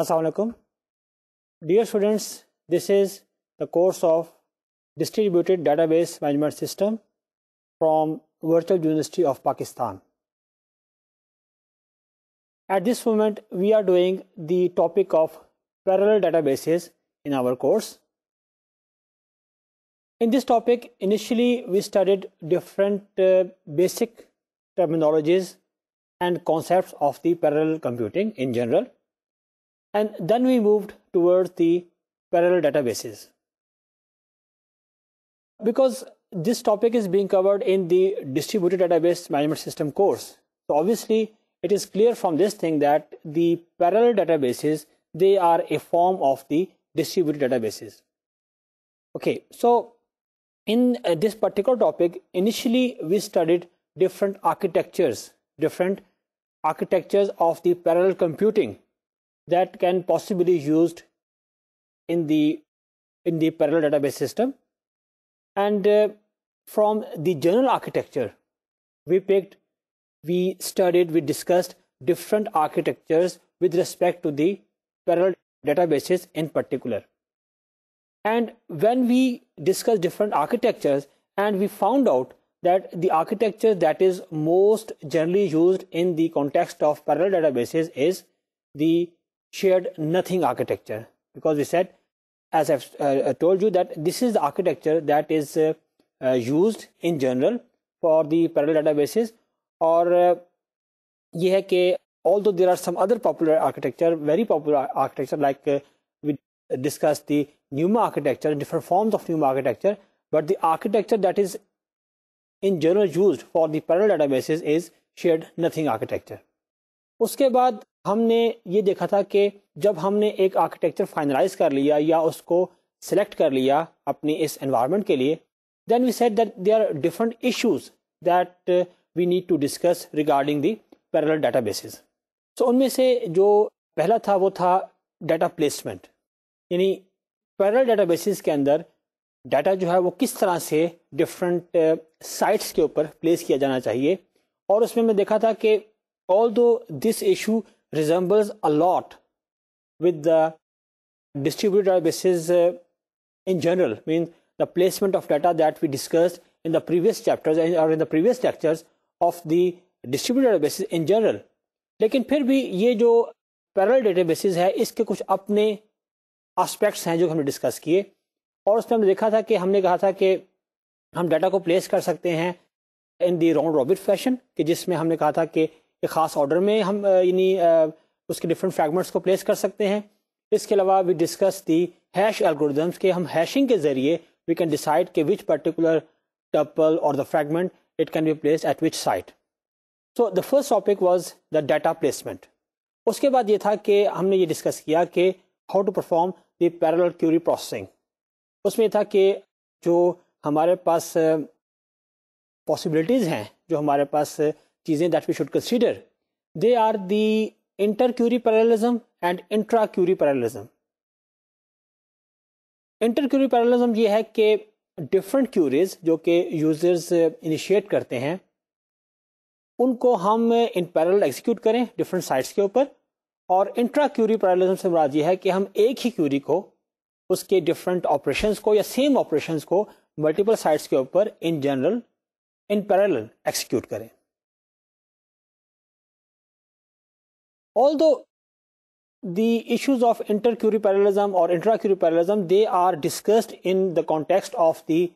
Assalamualaikum. Dear students, this is the course of Distributed Database Management System from Virtual University of Pakistan. At this moment, we are doing the topic of parallel databases in our course. In this topic, initially we studied different uh, basic terminologies and concepts of the parallel computing in general and then we moved towards the parallel databases because this topic is being covered in the distributed database management system course so obviously it is clear from this thing that the parallel databases they are a form of the distributed databases okay so in uh, this particular topic initially we studied different architectures different architectures of the parallel computing that can possibly be used in the in the parallel database system and uh, from the general architecture we picked we studied we discussed different architectures with respect to the parallel databases in particular and when we discussed different architectures and we found out that the architecture that is most generally used in the context of parallel databases is the shared nothing architecture because we said as i've uh, uh, told you that this is the architecture that is uh, used in general for the parallel databases or uh, although there are some other popular architecture very popular architecture like we discussed the numa architecture different forms of numa architecture but the architecture that is in general used for the parallel databases is shared nothing architecture uske baad हमने ये देखा था कि जब हमने एक architecture finalise कर लिया या उसको सिलेक्ट कर लिया अपनी इस एनवायरनमेंट के लिए then we set that there are different issues that we need to discuss regarding the parallel databases so उनमें से जो पहला था वो था डाटा प्लेसमेंट यानी पैरल डाटा बेसिस के अंदर डाटा जो है वो किस तरह से डिफरेंट साइट्स uh, के ऊपर प्लेस किया जाना चाहिए और उसमें मैं देखा था कि although this issue resembles a lot with the distributed databases uh, in general I mean the placement of data that we discussed in the previous chapters or in the previous lectures of the distributed databases in general lekin phir bhi ye jo parallel databases hai iske kuch apne aspects hain jo humne discuss kiye aur usme humne dekha tha ki humne kaha tha ki hum data ko place kar sakte hain in the round robin fashion ki jisme humne kaha tha ki कि ख़ास order में हम यानी उसके different fragments को place कर सकते हैं इसके अलावा we discuss the hash algorithms के हम हैशिंग के जरिए वी कैन डिसाइड के विच पर्टिकुलर टपल और the fragment it can be place at which site so the first topic was the data placement उसके बाद ये था कि हमने ये डिस्कस किया कि how to perform the parallel query processing उसमें था कि जो हमारे पास पॉसिबिलिटीज़ हैं जो हमारे पास चीज़ें that we should consider they are the inter query parallelism and intra query parallelism inter query parallelism ये है कि डिफरेंट क्यूरीज जो कि यूजर्स इनिशिएट करते हैं उनको हम इन पैरल एग्जीक्यूट करें डिफरेंट साइट्स के ऊपर और इंट्रा क्यूरी पैरलिज्म से मुराद ये है कि हम एक ही क्यूरी को उसके डिफरेंट ऑपरेशंस को या सेम ऑपरेशंस को मल्टीपल साइट्स के ऊपर in general in parallel execute करें although the issues of intercurie parallelism or intracurie parallelism they are discussed in the context of the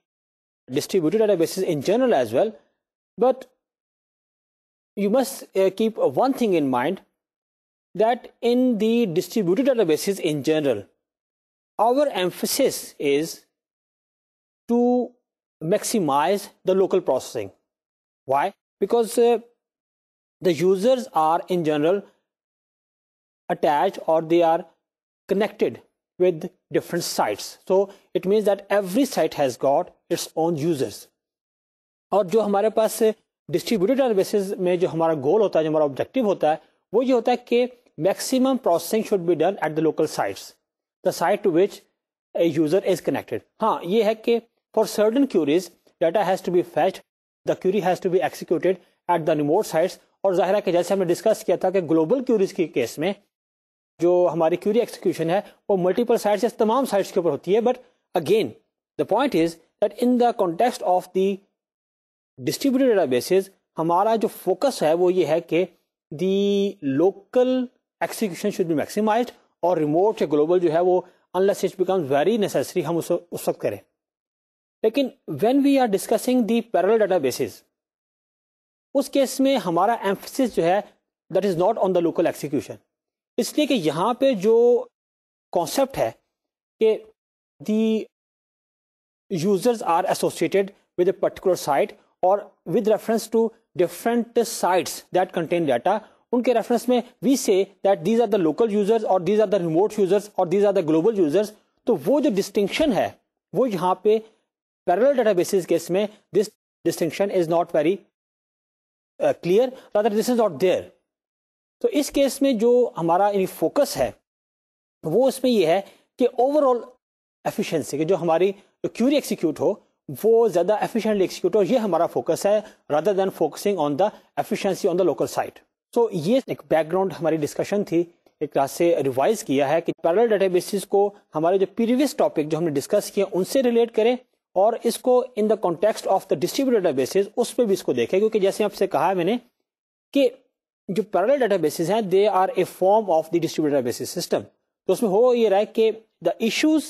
distributed databases in general as well but you must uh, keep one thing in mind that in the distributed databases in general our emphasis is to maximize the local processing why because uh, the users are in general attached or they are connected with different sites so it means that every site has got its own users और जो हमारे पास distributed databases में जो हमारा गोल होता है जो हमारा ऑब्जेक्टिव होता है वो ये होता है कि maximum processing should be done at the local sites the site to which a user is connected हाँ ये है कि for certain queries data has to be fetched the query has to be executed at the remote sites और जाहिर है कि जैसे हमने डिस्कस किया था कि ग्लोबल क्यूरीज के केस में जो हमारी क्यूरी एक्सिक्यूशन है वो मल्टीपल साइड या तमाम साइड्स के ऊपर होती है but again the point is that in the context of the distributed bases हमारा जो फोकस है वो ये है कि the local execution should be maximize और रिमोट या ग्लोबल जो है वो unless it become very necessary हम उस वक्त करें लेकिन when we are discussing the parallel bases उस केस में हमारा एम्फिस जो है that is not on the local execution इसलिए कि यहाँ पे जो कॉन्सेप्ट है कि the users are associated with a particular site और with reference to different sites that contain data उनके रेफरेंस में we see that these are the local users और these are the remote users और these are the global users तो वो जो distinction है वो यहाँ पे डाटा बेसिस केस में this distinction is not very clear this is not there तो इस केस में जो हमारा यानी फोकस है वो इसमें यह है कि ओवरऑल एफिशिएंसी के जो हमारी क्यूरी एक्सिक्यूट हो वो ज़्यादा एफिशिएंटली एक्सिक्यूट हो ये हमारा फोकस है rather than focusing on the efficiency on the local site so ये एक बैकग्राउंड हमारी डिस्कशन थी एक क्लास से रिवाइज किया है कि पैरल डाटा बेसिस को हमारे जो प्रीवियस टॉपिक जो हमने डिस्कस किए उनसे रिलेट करें और इसको in the context of the distributed databases उस पर भी इसको देखें क्योंकि जैसे आपसे कहा है मैंने कि जो पैरल डाटा बेसिस हैं they are a form of the distributed database system तो उसमें हो ये रहा है कि the issues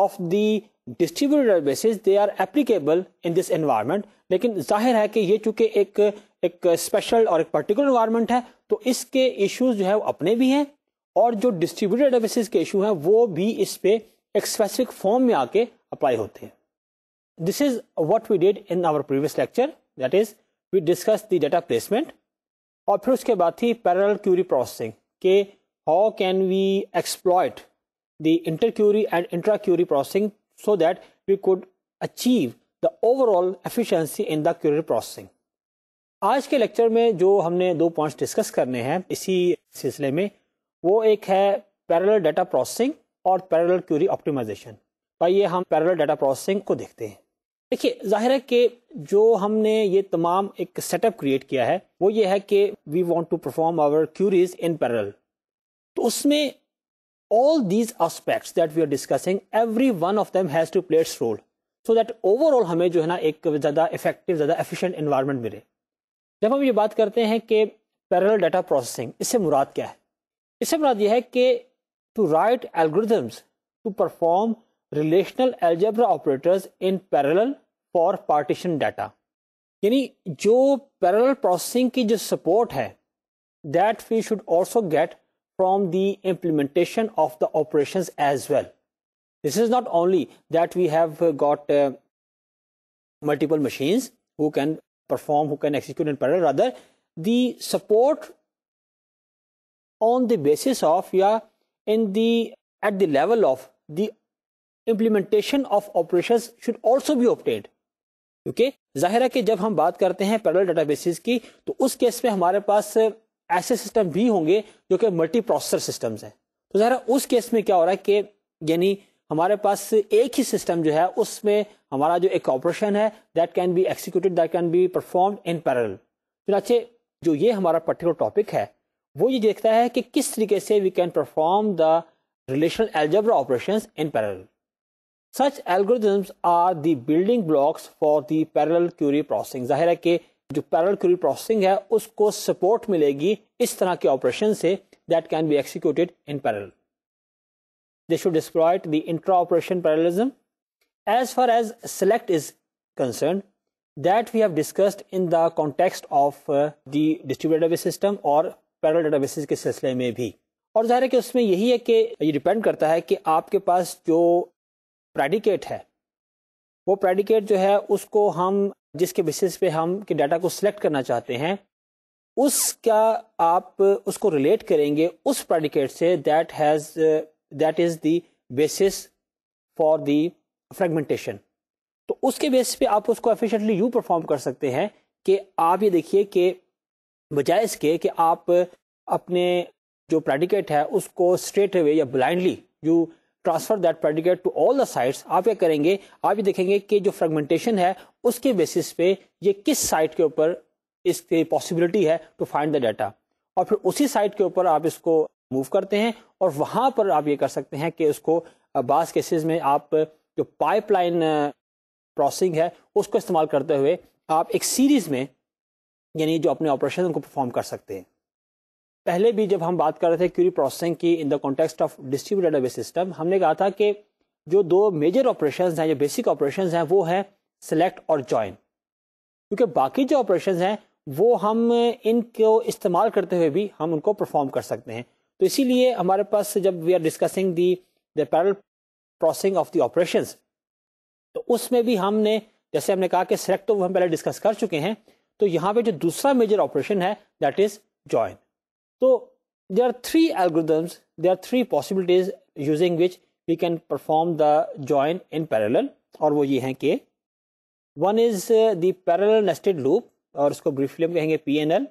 of the distributed databases they are applicable in this environment लेकिन जाहिर है कि ये चूंकि एक एक स्पेशल और एक पर्टिकुलर एनवायरमेंट है तो इसके इश्यूज जो है वो अपने भी हैं और जो डिस्ट्रीब्यूटेड डाटा बेसिस के इशू हैं वो भी इस पर एक स्पेसिफिक फॉर्म में आके अप्लाई होते हैं this is what we did in our previous lecture that is we discuss the data placement और फिर उसके बाद थी पैरल क्यूरी प्रोसेसिंग के how can we exploit the inter query and intra query processing so that we could achieve the overall efficiency in the query processing आज के lecture में जो हमने दो पॉइंट्स डिस्कस करने हैं इसी सिलसिले में वो एक है पैरल डाटा प्रोसेसिंग और पैरल क्यूरी ऑप्टिमाइजेशन भाई ये हम पैरल डाटा प्रोसेसिंग को देखते हैं देखिए जाहिर है कि जो हमने ये तमाम एक सेटअप क्रिएट किया है वो ये है कि we want to perform our queries in parallel तो उसमें all these aspects that we are discussing every one of them has to play its role so that overall हमें जो है ना एक ज़्यादा effective ज़्यादा efficient environment मिले जब हम ये बात करते हैं कि parallel data processing इससे मुराद क्या है इससे मुराद ये है कि to write algorithms to perform relational algebra operators in parallel For partition data, यानी जो parallel processing की जो सपोर्ट है that we should also get from the implementation of the operation as well this is not only that we have multiple machines who can perform, who can execute in parallel. Rather, the support on the basis of yeah, in the at the level of the implementation of operations should also be obtained. क्योंकि जाहिर है कि जब हम बात करते हैं parallel databases की तो उस केस में हमारे पास ऐसे सिस्टम भी होंगे जो कि मल्टी प्रोसेसर सिस्टम है तो जहरा उस केस में क्या हो रहा है कि यानी हमारे पास एक ही सिस्टम जो है उसमें हमारा जो एक ऑपरेशन है that can be executed that can be perform in parallel चुनाचे जो ये हमारा पर्टिकुलर टॉपिक है वो ये देखता है कि किस तरीके से we can perform the relational algebra operation in parallel such algorithms are the building blocks for the parallel query processing जाहिर है कि जो पैरल क्यूरी प्रोसेसिंग है उसको सपोर्ट मिलेगी इस तरह के ऑपरेशन से that can be executed in parallel they should exploit the intra operation parallelism as far as select is concern that we have discussed in the context of the distributed database system और parallel databases के सिलसिले में भी और जाहिर है कि उसमें यही है कि ये डिपेंड करता है कि आपके पास जो प्रेडिकेट है वो प्रेडिकेट जो है उसको हम जिसके बेसिस पे हम के डाटा को सिलेक्ट करना चाहते हैं उसका आप उसको रिलेट करेंगे उस प्रेडिकेट से that has that is the basis for the fragmentation तो उसके बेस पे आप उसको एफिशिएंटली यू परफॉर्म कर सकते हैं कि आप ये देखिए कि बजाय इसके कि आप अपने जो प्रेडिकेट है उसको स्ट्रेट अवे या blindly you transfer that predicate to all the site आप क्या करेंगे आप ये देखेंगे कि जो फ्रेगमेंटेशन है उसके बेसिस पे ये किस साइट के ऊपर इसकी पॉसिबिलिटी है टू फाइंड द डाटा और फिर उसी साइट के ऊपर आप इसको मूव करते हैं और वहां पर आप ये कर सकते हैं कि उसको बास केसेस में आप जो पाइपलाइन प्रोसेसिंग है उसको इस्तेमाल करते हुए आप एक सीरीज में यानी जो अपने ऑपरेशन उनको परफॉर्म कर सकते हैं पहले भी जब हम बात कर रहे थे क्यूरी प्रोसेसिंग की in the context of distributed database system हमने कहा था कि जो दो मेजर ऑपरेशन हैं जो बेसिक ऑपरेशन हैं वो है सेलेक्ट और ज्वाइन क्योंकि बाकी जो ऑपरेशन हैं वो हम इनको इस्तेमाल करते हुए भी हम उनको परफॉर्म कर सकते हैं तो इसीलिए हमारे पास जब we are discussing the the parallel processing of the operation तो उसमें भी हमने जैसे हमने कहा कि सेलेक्ट तो हम पहले डिस्कस कर चुके हैं तो यहाँ पे जो दूसरा मेजर ऑपरेशन है that is join So there are three algorithms, there are three possibilities using which we can perform the join in parallel or wo ye hai One is uh, the parallel nested loop or isko briefly hum kahenge PNL.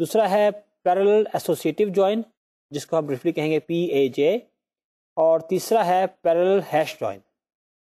Dusra hai parallel associative join jisko hum briefly kahenge PAJ aur teesra hai parallel hash join.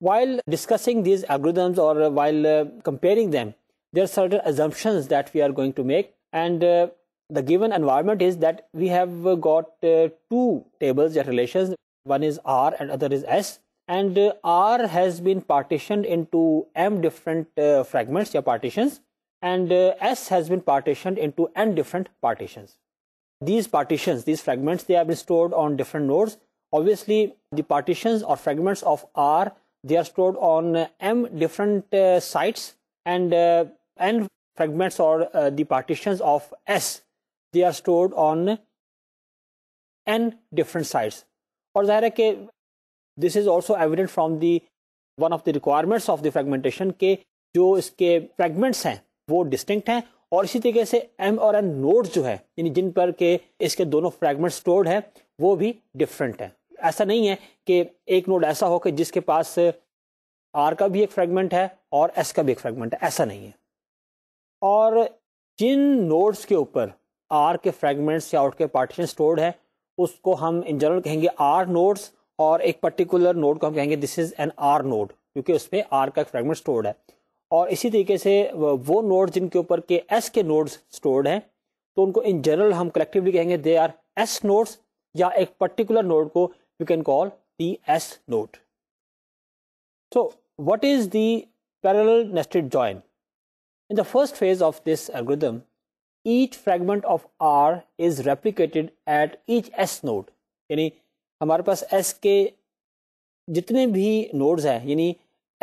While discussing these algorithms or while uh, comparing them there are certain assumptions that we are going to make and uh, the given environment is that we have uh, got uh, two tables that relations one is r and other is s and uh, r has been partitioned into m different uh, fragments or partitions and uh, s has been partitioned into n different partitions these partitions these fragments they have been stored on different nodes obviously the partitions or fragments of r they are stored on uh, m different sites and n fragments or the partitions of s they are stored on n different sites और जाहिर है कि this is also evident from the one of the requirements of the fragmentation के जो इसके fragments हैं वो distinct हैं और इसी तरीके से एम और एन नोड्स जो है यानी जिन पर के इसके दोनों फ्रेगमेंट स्टोर्ड है वो भी डिफरेंट है ऐसा नहीं है कि एक नोड ऐसा हो कि जिसके पास आर का भी एक फ्रेगमेंट है और एस का भी एक फ्रेगमेंट है ऐसा नहीं है और जिन नोड्स के ऊपर आर के फ्रेगमेंट्स या आउट के पार्टीशन स्टोर्ड है उसको हम इन जनरल कहेंगे आर नोड्स और एक पर्टिकुलर नोड को हम कहेंगे this is an R node क्योंकि उसमें आर का एक फ्रेगमेंट स्टोर्ड है और इसी तरीके से वो नोड जिनके ऊपर के एस के नोड्स स्टोर्ड हैं तो उनको इन जनरल हम कलेक्टिवली कहेंगे दे आर एस नोड्स या एक पर्टिकुलर नोड को you can call the S node so what is the parallel nested join? In the first phase of this each fragment of R is replicated at each S node यानी हमारे पास S के जितने भी nodes हैं यानी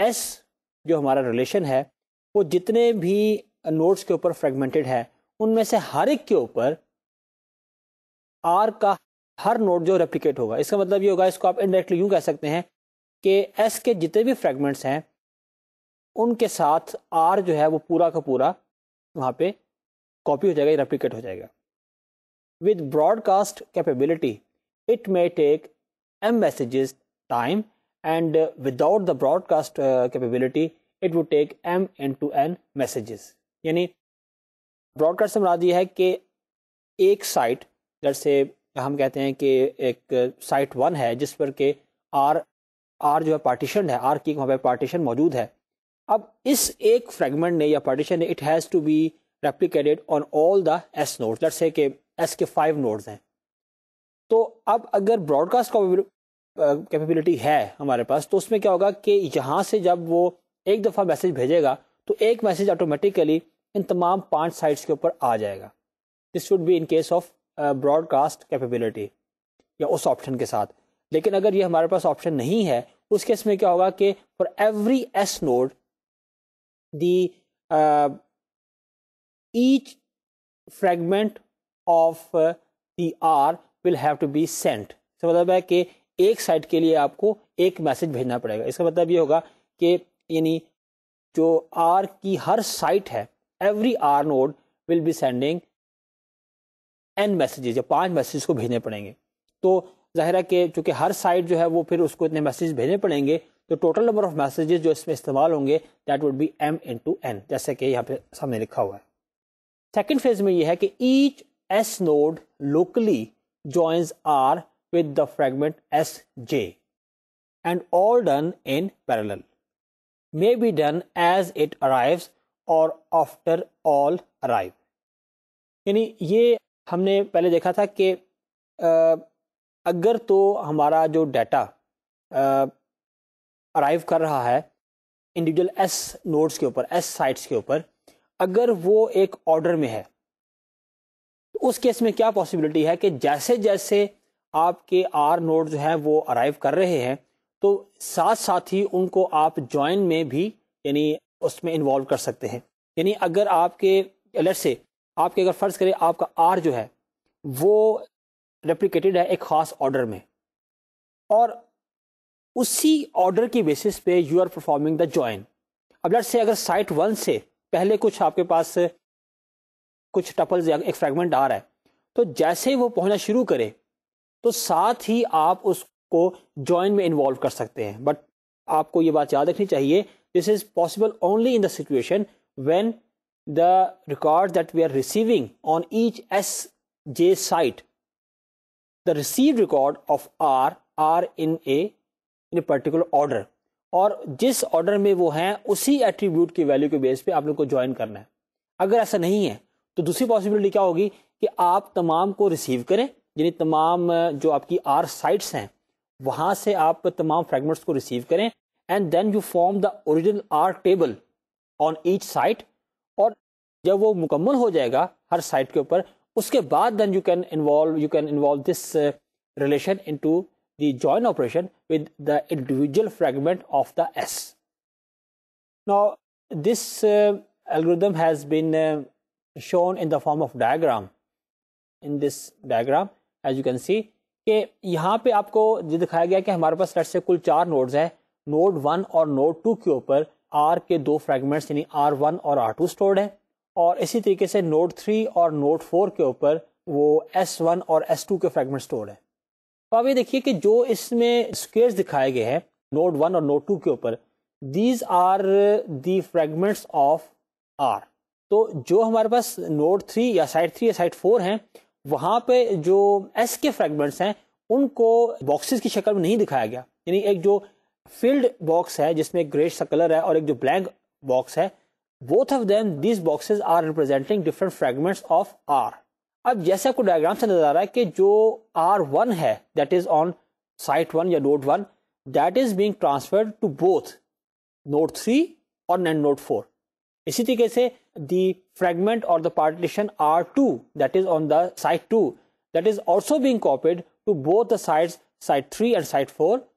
S जो हमारा relation है वो जितने भी नोड्स के ऊपर फ्रेगमेंटेड है उनमें से हर एक के ऊपर आर का हर नोड जो रेप्लीकेट होगा इसका मतलब ये होगा इसको आप इनडायरेक्टली यूँ कह सकते हैं कि एस के जितने भी फ्रेगमेंट्स हैं उनके साथ आर जो है वो पूरा का पूरा वहाँ पे कॉपी हो जाएगा या रेप्लिकेट हो जाएगा with broadcast capability it may take m messages time and without the broadcast capability it would take m n to n n यानी ब्रॉडकास्ट से मुराद ये है कि एक साइट जैसे हम कहते हैं कि एक साइट वन है जिस पर के आर आर जो है पार्टीशन है आर की वहाँ पर पार्टीशन मौजूद है अब इस एक फ्रेगमेंट ने या पार्टीशन ने it has to be replicated on all the S nodes let's say कि एस के फाइव नोड्स हैं तो अब अगर ब्रॉडकास्ट कैपेबिलिटी uh, है हमारे पास तो उसमें क्या होगा कि यहाँ से जब वो एक दफ़ा मैसेज भेजेगा तो एक मैसेज ऑटोमेटिकली इन तमाम पांच साइट्स के ऊपर आ जाएगा this should be in case of broadcast capability या उस ऑप्शन के साथ लेकिन अगर ये हमारे पास ऑप्शन नहीं है उस केस में क्या होगा कि for every S node the each fragment of uh, the R will have to be sent. इसका मतलब है कि एक साइट के लिए आपको एक मैसेज भेजना पड़ेगा इसका मतलब ये होगा कि यानी जो आर की हर साइट है every R node will be sending n messages या पांच मैसेज को भेजने पड़ेंगे तो जाहिर है कि चूंकि हर साइट जो है वो फिर उसको इतने मैसेज भेजने पड़ेंगे तो टोटल नंबर ऑफ मैसेजेस जो इसमें इस्तेमाल होंगे that would be m to n जैसे कि यहाँ पे सामने लिखा हुआ है सेकेंड फेज में यह है कि each S node locally joins R with the fragment Sj and all done in parallel. May be done as it arrives or after all arrive. यानी ये हमने पहले देखा था कि अगर तो हमारा जो डाटा अराइव कर रहा है इंडिविजुअल एस नोड्स के ऊपर एस साइट्स के ऊपर अगर वो एक ऑर्डर में है उस केस में क्या पॉसिबिलिटी है कि जैसे जैसे आपके आर नोड जो है वो अराइव कर रहे हैं तो साथ साथ ही उनको आप ज्वाइन में भी यानी उसमें इन्वॉल्व कर सकते हैं यानी अगर आपके अलर्ट से आपके अगर फर्ज करें आपका आर जो है वो रेप्लिकेटेड है एक ख़ास ऑर्डर में और उसी ऑर्डर की बेसिस पे you are performing the join अब लेट से अगर साइट वन से पहले कुछ आपके पास कुछ टपल्स या एक फ्रेगमेंट आ रहा है तो जैसे ही वो पहुंचना शुरू करे तो साथ ही आप उसको ज्वाइन में इन्वॉल्व कर सकते हैं बट आपको ये बात याद रखनी चाहिए this is possible only in the situation when the record that we are receiving on each S J site the receive record of R R in a in a particular order और जिस order में वो हैं उसी attribute की value के base पे आप लोग को ज्वाइन करना है अगर ऐसा नहीं है तो दूसरी पॉसिबिलिटी क्या होगी कि आप तमाम को रिसीव करें यानी तमाम जो आपकी आर साइट्स हैं वहां से आप तमाम फ्रेगमेंट्स को रिसीव करें and then you form the original R table on each site और जब वो मुकम्मल हो जाएगा हर साइट के ऊपर उसके बाद then you can involve you can involve this relation into the join operation with the individual fragment of the S. Now, this uh, algorithm has been uh, shown in the form of diagram. In this diagram, as you can see, कि यहाँ पे आपको ये दिखाया गया कि हमारे पास late से कुल चार नोड्स हैं नोड वन और नोड टू के ऊपर आर के दो फ्रेगमेंट्स यानी आर वन और आर टू स्टोर्ड हैं और इसी तरीके से नोड थ्री और नोड फोर के ऊपर वो एस वन और एस टू के फ्रेगमेंट स्टोर हैं तो आप ये देखिए कि जो इसमें स्क्वेयर्स दिखाए गए हैं नोड वन और नोड टू के ऊपर these are the fragments of R तो जो हमारे पास नोड थ्री या साइड थ्री या साइड फोर हैं वहां पे जो एस के फ्रेगमेंट्स हैं उनको बॉक्सेस की शक्ल में नहीं दिखाया गया यानी एक जो फील्ड बॉक्स है जिसमें ग्रे सा कलर है और एक जो ब्लैंक बॉक्स है both of them these boxes are representing different fragments of R अब जैसे आपको डायग्राम से नजर आ रहा है कि जो आर वन है that is on site one या node one that is being transferred to both node three और नैन नोट फोर इसी तरीके से दी फ्रेगमेंट और the partition R two that is on the site two that is also being copied to both the sides site three and site four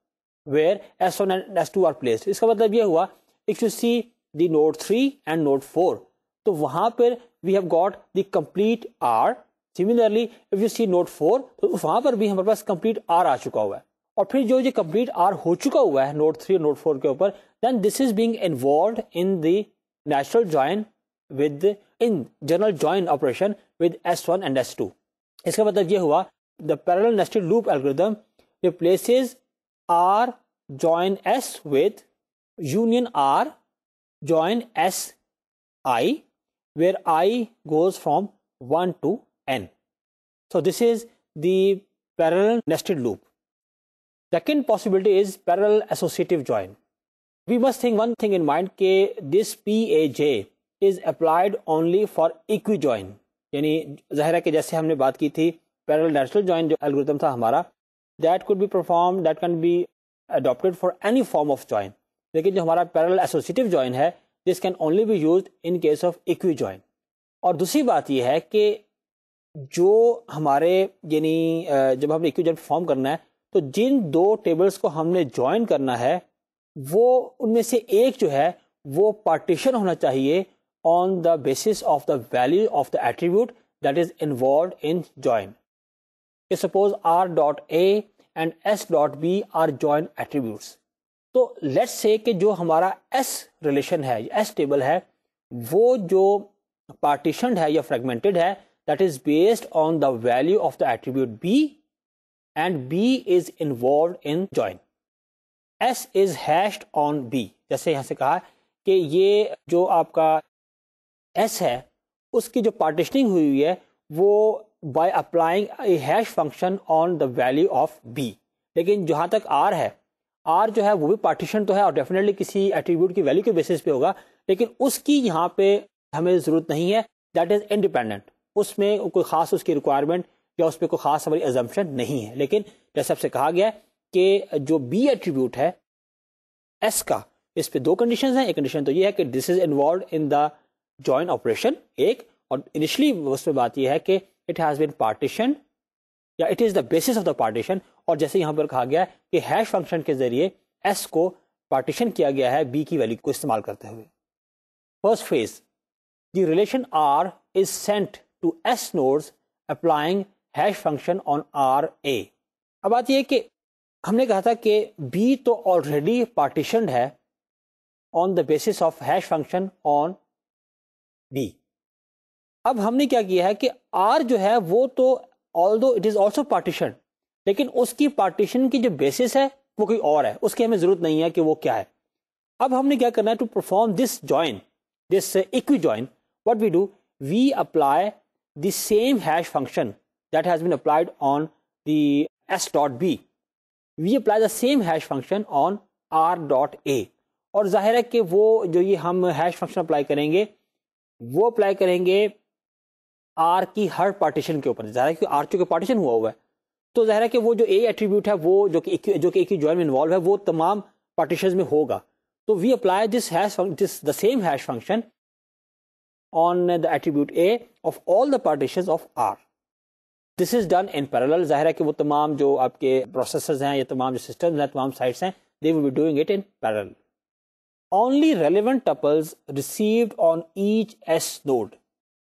where S one and S two are place इसका मतलब यह हुआ if you see the node three and node four तो वहां पर we have got the complete R similarly if you see node four तो वहां पर भी हमारे पास कंप्लीट आर आ चुका हुआ है और फिर जो ये कंप्लीट आर हो चुका हुआ है नोट थ्री और नोट फोर के ऊपर then this is being involve in the natural join with in general join operation with S one and S two इसका मतलब यह हुआ the parallel nested loop algorithm replaces R join S with union R join S I where I goes from one to n. So this is the parallel nested loop. Second possibility is parallel associative join. We must think one thing in mind that this P A J is applied only for equi join. यानी जहरा के जैसे हमने बात की थी parallel nested join जो algorithm था हमारा that could be performed that can be adopted for any form of join. लेकिन जो हमारा parallel associative join है this can only be used in case of equi join. और दूसरी बात यह है कि जो हमारे यानी जब हमने इक्विजन फॉर्म करना है तो जिन दो टेबल्स को हमने ज्वाइन करना है वो उनमें से एक जो है वो पार्टीशन होना चाहिए on the basis of the value of the attribute that is involve in join suppose R dot A and S dot B are join attribute तो लेट्स से कि जो हमारा एस रिलेशन है एस टेबल है वो जो partition है या फ्रेगमेंटेड है that is based on the value of the attribute B and B is involved in join. S is hashed on B. जैसे यहाँ से कहा कि ये जो आपका S है उसकी जो पार्टिशनिंग हुई हुई है वो by applying a hash function on the value of B. लेकिन जहाँ तक R है R जो है वो भी पार्टीशन तो है और डेफिनेटली किसी एट्रीब्यूट की वैल्यू के बेसिस पे होगा लेकिन उसकी यहाँ पे हमें ज़रूरत नहीं है दैट इज़ इंडिपेंडेंट उसमें कोई खास उसकी रिक्वायरमेंट या उस पर कोई खास हमारी एजम्पन नहीं है लेकिन जैसे आपसे कहा गया कि जो बी एट्रीब्यूट है एस का इस पर दो कंडीशन है एक कंडीशन तो यह है कि this is involve in the joint operation एक और इनिशियली उसमें बात यह है कि it has been partition or it is the basis of the partition और जैसे यहां पर कहा गया है कि हैश फंक्शन के जरिए एस को पार्टीशन किया गया है बी की वैल्यू को इस्तेमाल करते हुए first phase the relation R is sent to S nodes applying hash function on R A अब बात यह कि हमने कहा था कि बी तो ऑलरेडी पार्टीशन है on the basis of hash function on B अब हमने क्या किया है कि आर जो है वो तो ऑल दो इट इज ऑल्सो पार्टीशन लेकिन उसकी पार्टीशन की जो बेसिस है वो कोई और है उसकी हमें जरूरत नहीं है कि वो क्या है अब हमने क्या करना है to perform this join this equi join what we do we apply the same hash function that has been applied on the s dot b we apply the same hash function on r dot a और जाहिर है कि वो जो ये हम hash function apply करेंगे वो अप्लाई करेंगे आर की हर पार्टीशन के ऊपर ज़ाहिर है आर चूँकि पार्टीशन हुआ हुआ है तो ज़ाहिर है कि वो जो ए एट्रीब्यूट है वो जो कि जो कि एक ही ज्वाइन में इन्वॉल्व है वो तमाम पार्टीशन में होगा तो we apply this hash this the same hash function on the attribute A of all the partitions of R. This is done in parallel जाहिर है कि वो तमाम जो आपके प्रोसेसर्स हैं या तमाम जो सिस्टम्स हैं तमाम साइट्स हैं they will be doing it in parallel only relevant tuples received on each S node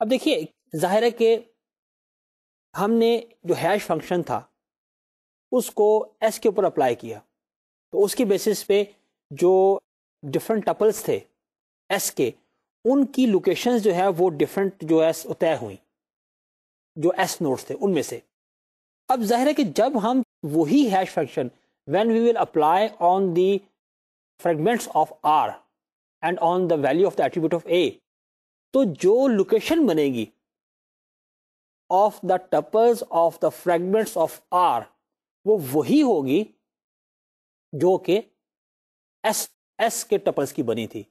अब देखिए जाहिर है कि हमने जो हैश फंक्शन था उसको एस के ऊपर अप्लाई किया तो उसकी बेसिस पे जो डिफरेंट टपल्स थे एस के उनकी लोकेशन जो है वो डिफरेंट जो है तय हुई जो एस नोट्स थे उनमें से अब जाहिर है कि जब हम वही hash function when we will apply on the fragments of R and on the value of the attribute of A तो जो लोकेशन बनेगी of the tuples of the fragments of R वो वही होगी जो कि एस एस के toppers की बनी थी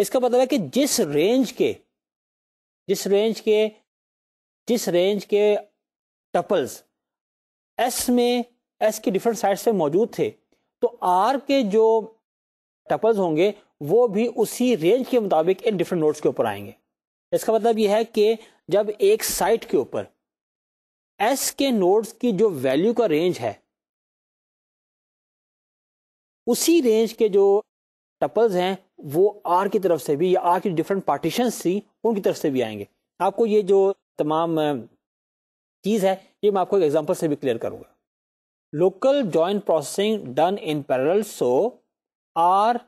इसका मतलब है कि जिस रेंज के जिस रेंज के जिस रेंज के टपल्स एस में एस की डिफरेंट साइड से मौजूद थे तो आर के जो टपल्स होंगे वो भी उसी रेंज के मुताबिक इन डिफरेंट नोट्स के ऊपर आएंगे इसका मतलब यह है कि जब एक साइट के ऊपर एस के नोट्स की जो वैल्यू का रेंज है उसी रेंज के जो टपल्स हैं वो आर की तरफ से भी या आर की डिफरेंट पार्टीशन थी उनकी तरफ से भी आएंगे आपको ये जो तमाम चीज़ है ये मैं आपको एक एग्जाम्पल से भी क्लियर करूँगा local joint processing done in parallel so R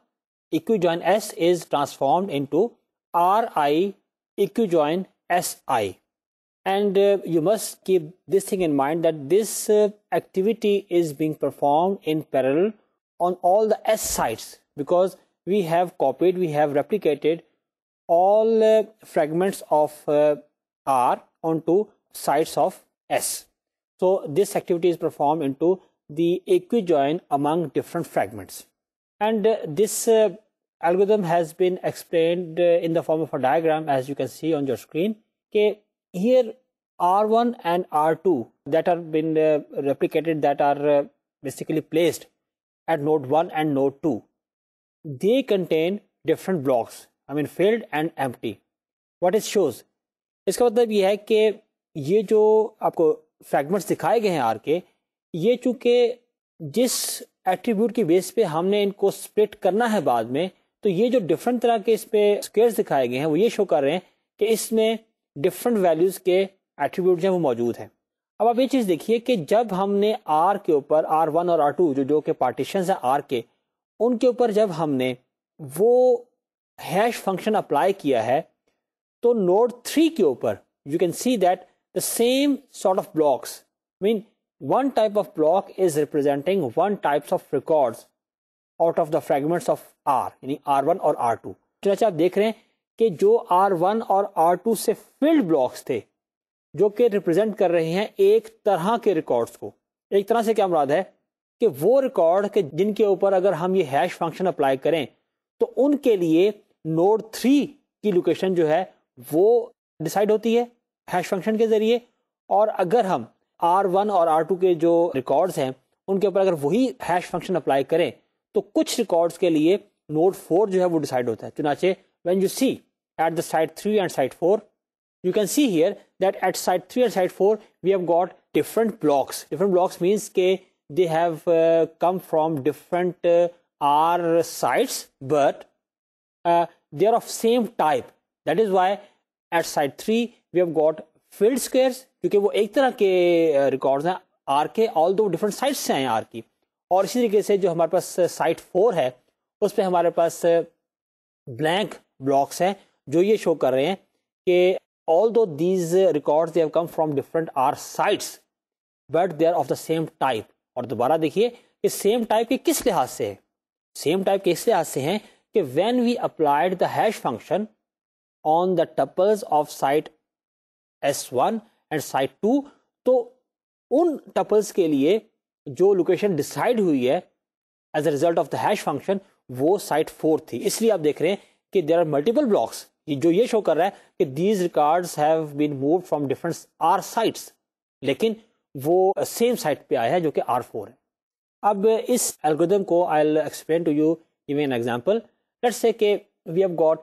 इक्यू join S is transformed into R I equi join S I and uh, you must keep this thing in mind that this uh, activity is being performed in parallel on all the s we have copied, we have replicated all uh, fragments of uh, R onto sides of S. So this activity is performed into the equijoin among different fragments. And uh, this uh, algorithm has been explained uh, in the form of a diagram as you can see on your screen. Okay, here R1 and R2 that are been uh, replicated that are basically placed at node 1 and node 2 they contain different blocks I mean filled and empty what is shows इसका मतलब ये है कि ये जो आपको fragments दिखाए गए हैं आर के ये चूँकि जिस एट्रीब्यूट की बेस पे हमने इनको स्प्लिट करना है बाद में तो ये जो डिफरेंट तरह के इस पे स्क्वेयर्स दिखाए गए हैं वो ये शो कर रहे हैं कि इसमें डिफरेंट वैल्यूज़ के एट्रीब्यूट जो हैं वो मौजूद हैं अब आप ये चीज़ देखिए कि जब हमने आर के ऊपर आर वन और आर टू जो जो के पार्टीशन है आर के उनके ऊपर जब हमने वो हैश फंक्शन अप्लाई किया है तो नोड थ्री के ऊपर you can see that the same sort of blocks mean one type of block is representing one types of records out of the fragments of R यानी one और two चुनाचे तो आप देख रहे हैं कि जो आर वन और आर टू से फिल्ड ब्लॉक्स थे जो कि रिप्रेजेंट कर रहे हैं एक तरह के रिकॉर्ड्स को एक तरह से क्या मुराद है कि वो रिकॉर्ड के जिनके ऊपर अगर हम ये हैश फंक्शन अप्लाई करें तो उनके लिए नोड थ्री की लोकेशन जो है वो डिसाइड होती है हैश फंक्शन के जरिए और अगर हम आर वन और आर टू के जो रिकॉर्ड्स हैं उनके ऊपर अगर वही हैश फंक्शन अप्लाई करें तो कुछ रिकॉर्ड्स के लिए नोड फोर जो है वो डिसाइड होता है चुनाचे when you see at the site three and site four you can see here that at site three and site four we have got different blocks different blocks means ke they have uh, come from different uh, R sites, but uh, they are of same type. That is why at site 3 we have got field squares क्योंकि वो एक तरह के records uh, हैं R के although different sites से हैं are की और इसी तरीके से जो हमारे पास साइट uh, फोर है उस पर हमारे पास ब्लैंक uh, ब्लॉक्स हैं जो ये शो कर रहे हैं कि although these records they have come from different R sites but they are of the same type और दोबारा देखिए कि सेम टाइप के किस लिहाज से है सेम टाइप के इस लिहाज से हैं कि when we applied the hash function on the tuples of site S one and site two तो उन टपल्स के लिए जो लोकेशन डिसाइड हुई है as a result of the hash function वो साइट फोर थी इसलिए आप देख रहे हैं कि देर आर मल्टीपल ब्लॉक्स जो ये शो कर रहा है कि these records have been move from different R sites लेकिन वो सेम साइट पे आया है जो कि आर फोर है अब इस एल्गोदम को I'll explain to you give an example let's say कि we have got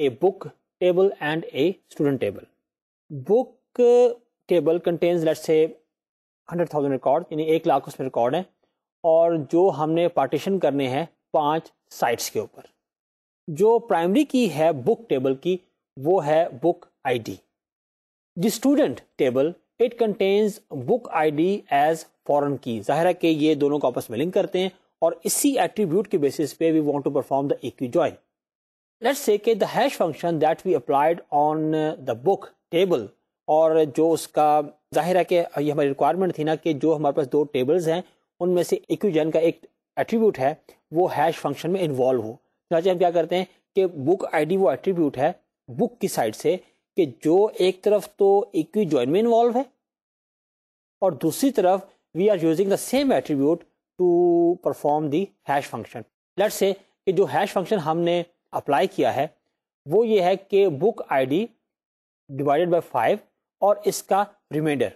a book table and a student table. Book uh, table contains let's say 100,000 record यानी एक लाख उसमें रिकॉर्ड है और जो हमने पार्टीशन करने हैं पांच साइट्स के ऊपर जो प्राइमरी की है बुक टेबल की वो है book ID. The student table it contains book I D as foreign key जाहिर है कि ये दोनों को आपस में लिंक करते हैं और इसी एट्रीब्यूट के बेसिस पे we want to perform the equi join let's say कि hash function that we applied on the book table और जो उसका जाहिर है कि ये हमारी रिक्वायरमेंट थी ना कि जो हमारे पास दो टेबल्स हैं उनमें से एक इक्वीजन का एक एट्रीब्यूट है वो हैश फंक्शन में इन्वॉल्व हो चाहे तो हम क्या करते हैं कि बुक आई डी वो एट्रीब्यूट है बुक की साइड से कि जो एक तरफ तो इक्वी ज्वाइन में इन्वॉल्व है और दूसरी तरफ we are using the same attribute to perform the hash function let say कि जो हैश फंक्शन हमने अप्लाई किया है वो ये है कि book ID divided by five और इसका रिमाइंडर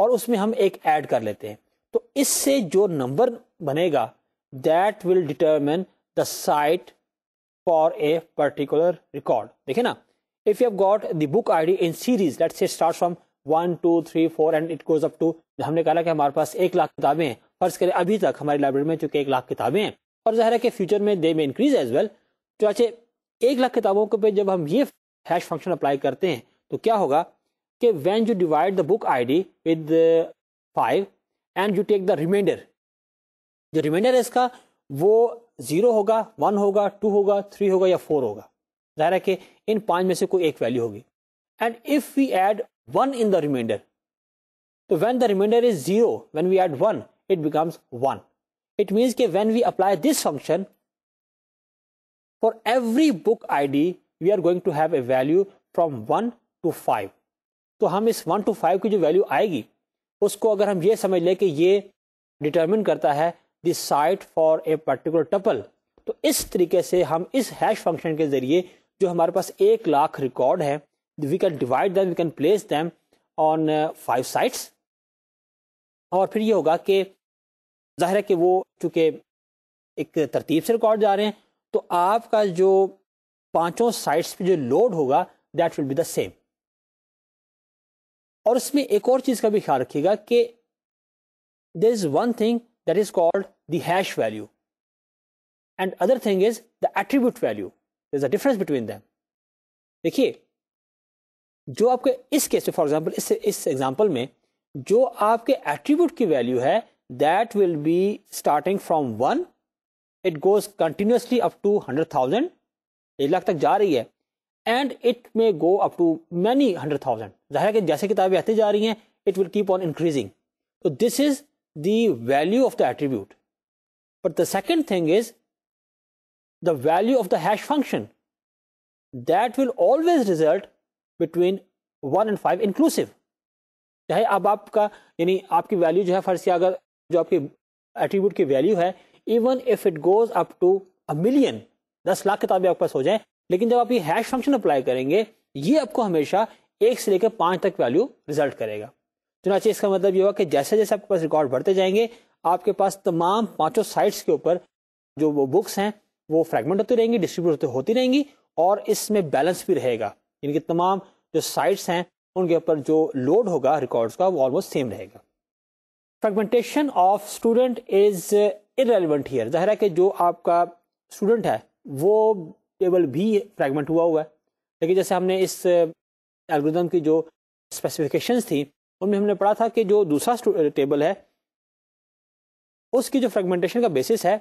और उसमें हम एक ऐड कर लेते हैं तो इससे जो नंबर बनेगा that will determine the site for a particular record देखे ना if you have got the book id in series let's say starts from one two three four and it goes up to हमने कहा कि हमारे पास एक लाख किताबें हैं फर्ज करें अभी तक हमारी लाइब्रेरी में चूंकि एक लाख किताबें हैं और जाहिर है कि फ्यूचर में दे में इंक्रीज एज वेल चाचे एक लाख किताबों के पे जब हम ये हैश फंक्शन अप्लाई करते हैं तो क्या होगा कि when you divide the book I D with five and you take the reminder जो रिमाइंडर है इसका वो जीरो होगा वन होगा टू होगा थ्री होगा या फोर होगा ज़ाहिर है कि इन पांच में से कोई एक वैल्यू होगी and if we add one in the reminder तो when the reminder is zero when we add one it becomes one it means कि when we apply this function for every book I D we are going to have a value from one to five तो हम इस one to five की जो value आएगी उसको अगर हम ये समझ लें कि ये डिटर्मिन करता है this site for a particular tuple तो इस तरीके से हम इस हैश फंक्शन के जरिए जो हमारे पास एक लाख रिकॉर्ड है we can divide them we can place them on five sites और फिर ये होगा कि ज़ाहिर है कि वो चूँकि एक तरतीब से रिकॉर्ड जा रहे हैं तो आपका जो पांचों साइट्स पर जो लोड होगा that will be the same और इसमें एक और चीज़ का भी ख्याल रखिएगा कि there is one thing that is called the hash value and other thing the attribute value is a difference between them देखिए जो आपके इस केस में फॉर एग्जाम्पल इस इस एग्जाम्पल में जो आपके एट्रीब्यूट की वैल्यू है that will be starting from one it goes continuously up to hundred thousand एक लाख तक जा रही है and it may go up to many hundred thousand जाहिर है कि जैसे किताबें आती जा रही हैं it will keep on increasing तो this is the value of the attribute but the second thing is the value of the hash function that will always result between one and five inclusive चाहे अब आपका यानी आपकी value जो है फर्ज किया अगर जो आपकी एट्रीब्यूट की वैल्यू है even if it goes up to a million दस लाख किताबें आपके पास हो जाए लेकिन जब आप ये हैश फंक्शन अप्लाई करेंगे ये आपको हमेशा एक से लेकर पांच तक वैल्यू रिजल्ट करेगा चुनाचे इसका मतलब ये हुआ कि जैसे जैसे आपके पास रिकॉर्ड बढ़ते जाएंगे आपके पास तमाम पांचों साइट्स के ऊपर जो वो बुक्स हैं वो फ्रेगमेंट होती रहेंगी डिस्ट्रीब्यूट होती होती रहेंगी और इसमें बैलेंस भी रहेगा यानी तमाम जो साइट्स हैं उनके ऊपर जो लोड होगा रिकॉर्ड्स का वो ऑलमोस्ट सेम रहेगा fragmentation of student is irrelevant here ज़ाहिर है कि जो आपका स्टूडेंट है वो टेबल भी फ्रेगमेंट हुआ हुआ है लेकिन जैसे हमने इस एल्गोरिदम की जो स्पेसिफिकेशन थी उनमें हमने पढ़ा था कि जो दूसरा टेबल है उसकी जो फ्रेगमेंटेशन का बेसिस है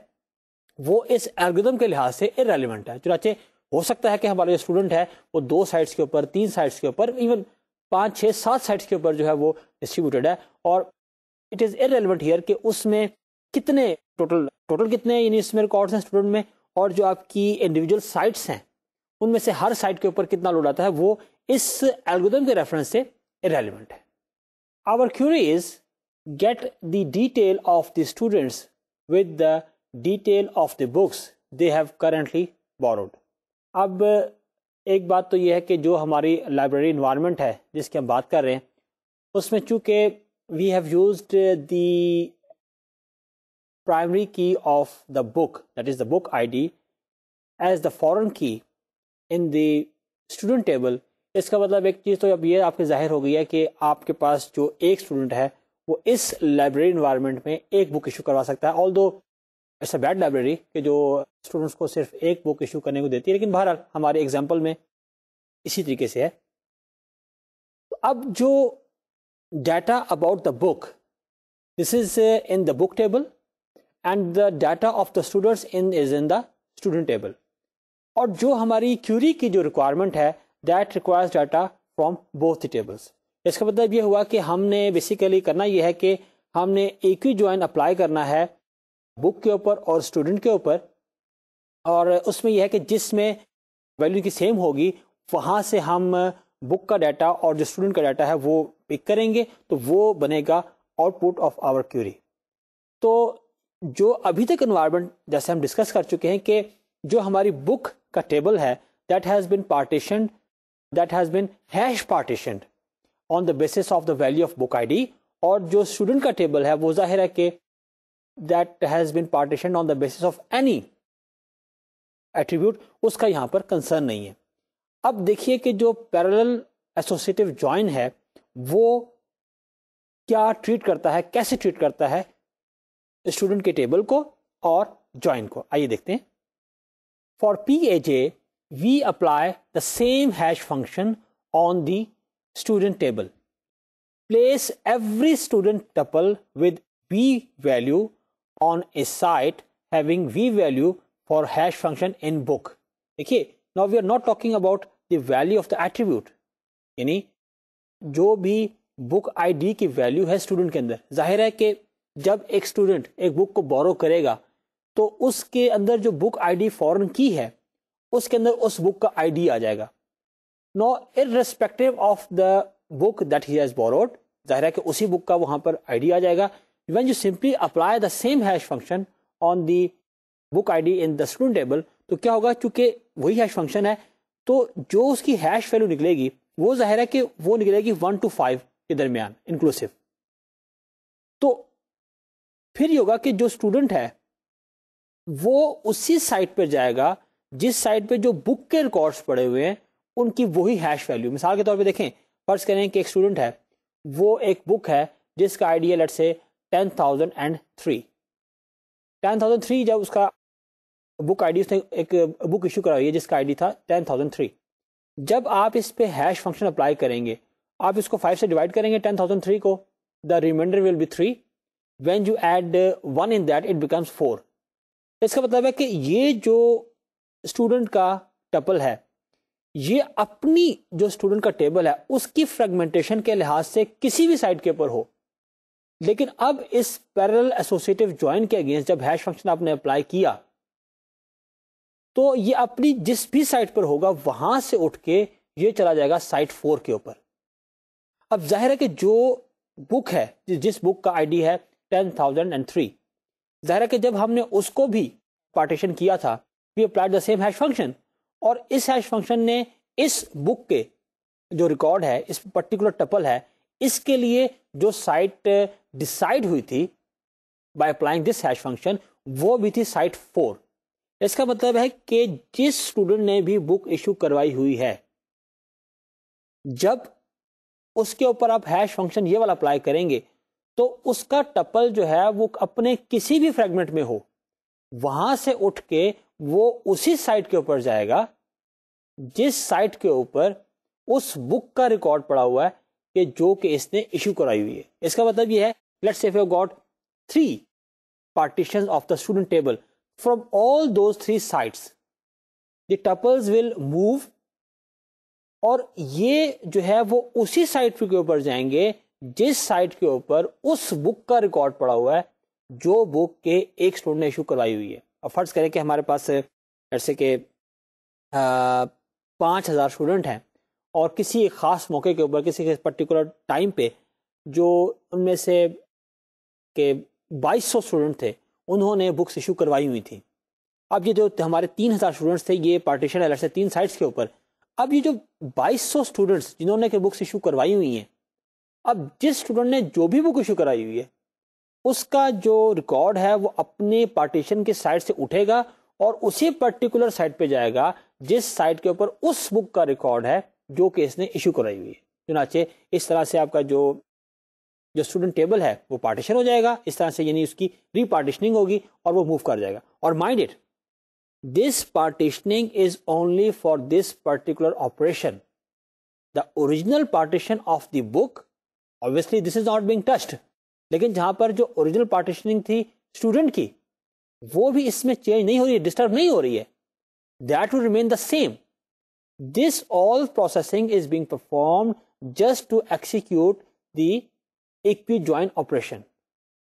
वो इस एल्गोदम के लिहाज से इरेलीवेंट है चुनाचे हो सकता है कि हमारा जो स्टूडेंट है वो दो साइड्स के ऊपर तीन साइड्स के ऊपर इवन पाँच छः सात साइड्स के ऊपर जो है वो डिस्ट्रीब्यूटेड है और इट इज़ इरेलीवेंट हीयर कि उसमें कितने टोटल टोटल कितने यानी इसमें रिकॉर्ड्स हैं स्टूडेंट में और जो आपकी इंडिविजुअल साइट्स हैं उनमें से हर साइट के ऊपर कितना लोड आता है वो इस एल्गोदम के रेफरेंस से इरेलीवेंट है our query is get the detail of the students with the detail of the books they have currently borrowed. अब एक बात तो यह है कि जो हमारी लाइब्रेरी इन्वायरमेंट है जिसकी हम बात कर रहे हैं उसमें चूँकि we have use the primary key of the book that is the book I D as the foreign key in the student table इसका मतलब एक चीज़ तो अब यह आपके जाहिर हो गई है कि आपके पास जो एक स्टूडेंट है वो इस लाइब्रेरी इन्वायरमेंट में एक बुक इशू करवा सकता है ऑल दो इट्स बैड लाइब्रेरी कि जो स्टूडेंट्स को सिर्फ एक बुक इशू करने को देती है लेकिन बहरहाल हमारे एग्जाम्पल में इसी तरीके से है तो अब जो data about the book this is in the book table and the data of the students in is in the student table और जो हमारी क्यूरी की जो रिक्वायरमेंट है that requires data from both tables इसका मतलब ये हुआ कि हमने बेसिकली करना यह है कि हमने एक ही ज्वाइन अप्लाई करना है बुक के ऊपर और स्टूडेंट के ऊपर और उसमें यह है कि जिसमें वैल्यू की सेम होगी वहाँ से हम बुक का डाटा और जो स्टूडेंट का डाटा है वो पिक करेंगे तो वो बनेगा आउटपुट ऑफ आवर क्यूरी तो जो अभी तक इन्वायरमेंट जैसे हम डिस्कस कर चुके हैं कि जो हमारी बुक का टेबल है that has been partition that has been hash partition on the basis of the value of book ID और जो स्टूडेंट का टेबल है वो जाहिर है कि that has been partitioned on the basis of any attribute उसका यहाँ पर कंसर्न नहीं है अब देखिए कि जो पैरेलल एसोसिएटिव ज्वाइन है वो क्या ट्रीट करता है कैसे ट्रीट करता है स्टूडेंट के टेबल को और ज्वाइन को आइए देखते हैं for P A J we apply the same hash function on the student table. Place every student tuple with b value on a site having v value for hash function in book देखिए now we are not talking about the value of the attribute यानी जो भी book ID की value है student के अंदर जाहिर है कि जब एक स्टूडेंट एक बुक को बोरो करेगा तो उसके अंदर जो बुक आईडी फॉरेन की है उसके अंदर उस बुक का आईडी आ जाएगा no irrespective of the book that he has borrowed जाहिर है कि उसी बुक का वहां पर आईडी आ जाएगा When you simply apply the same hash function on the book ID in the student table, तो क्या होगा चूंकि वही हैश फंक्शन है तो जो उसकी हैश वैल्यू निकलेगी वो जाहिर है कि वो निकलेगी वन टू फाइव के दरमियान इंक्लूसिव तो फिर ये होगा कि जो स्टूडेंट है वो उसी साइट पर जाएगा जिस साइट पे जो बुक के रिकॉर्ड्स पड़े हुए हैं उनकी वही हैश वैल्यू मिसाल के तौर पे देखें फर्ज करें कि एक स्टूडेंट है वो एक बुक है जिसका idea let say ten thousand and three ten thousand three जब उसका बुक आईडी उसने एक बुक इशू कराई है जिसका आईडी था टेन थाउजेंड थ्री जब आप इस पे हैश फंक्शन अप्लाई करेंगे आप इसको फाइव से डिवाइड करेंगे टेन थाउजेंड थ्री को the reminder will be three when you add one in that it becomes four इसका मतलब है कि ये जो स्टूडेंट का टपल है ये अपनी जो स्टूडेंट का टेबल है उसकी फ्रेगमेंटेशन के लिहाज से किसी भी साइड के ऊपर हो लेकिन अब इस पैरल एसोसिएटिव ज्वाइन के अगेंस्ट जब हैश फंक्शन आपने अप्लाई किया तो ये अपनी जिस भी साइट पर होगा वहां से उठ के ये चला जाएगा साइट फोर के ऊपर अब जाहिर है कि जो बुक है जिस बुक का आईडी है टेन थाउजेंड एंड थ्री जाहिर है कि जब हमने उसको भी पार्टीशन किया था we applied the same hash function और इस हैश फंक्शन ने इस बुक के जो रिकॉर्ड है इस पर्टिकुलर टपल है इसके लिए जो साइट डिसाइड uh, हुई थी by applying this hash function वो भी थी साइट फोर इसका मतलब है कि जिस स्टूडेंट ने भी बुक इशू करवाई हुई है जब उसके ऊपर आप हैश फंक्शन ये वाला अप्लाई करेंगे तो उसका टपल जो है वो अपने किसी भी फ्रेगमेंट में हो वहां से उठ के वो उसी साइट के ऊपर जाएगा जिस साइट के ऊपर उस बुक का रिकॉर्ड पड़ा हुआ है कि जो कि इसने इशू कराई हुई है इसका मतलब ये है let's if you got three partition of the student table from all the three sides the tuples will move और ये जो है वो उसी साइट के ऊपर जाएंगे जिस साइट के ऊपर उस बुक का रिकॉर्ड पड़ा हुआ है जो बुक के एक स्टूडेंट ने इशू कराई हुई है और फर्ज करें कि हमारे पास ऐसे के पाँच हज़ार स्टूडेंट हैं और किसी एक ख़ास मौके के ऊपर किसी पर्टिकुलर टाइम पे जो उनमें से के 2200 स्टूडेंट थे उन्होंने बुक्स इशू करवाई हुई थी अब ये जो हमारे 3000 स्टूडेंट्स थे ये पार्टीशन अलग से तीन साइट्स के ऊपर अब ये जो 2200 स्टूडेंट्स जिन्होंने के बुक्स इशू करवाई हुई हैं अब जिस स्टूडेंट ने जो भी बुक इशू कराई हुई है उसका जो रिकॉर्ड है वो अपने पार्टीशन के साइट से उठेगा और उसी पर्टिकुलर साइट पे जाएगा जिस साइट के ऊपर उस बुक का रिकॉर्ड है जो कि इसने इशू कराई हुई है चुनाचे इस तरह से आपका जो जो स्टूडेंट टेबल है वो पार्टीशन हो जाएगा इस तरह से यानी उसकी रीपार्टिशनिंग होगी और वो मूव कर जाएगा और mind it this partitioning is only for this particular operation the original partition of the book obviously this is not being touched लेकिन जहां पर जो ओरिजिनल पार्टीशनिंग थी स्टूडेंट की वो भी इसमें चेंज नहीं हो रही है डिस्टर्ब नहीं हो रही है that will remain the same this all processing is being performed just to execute the equi join operation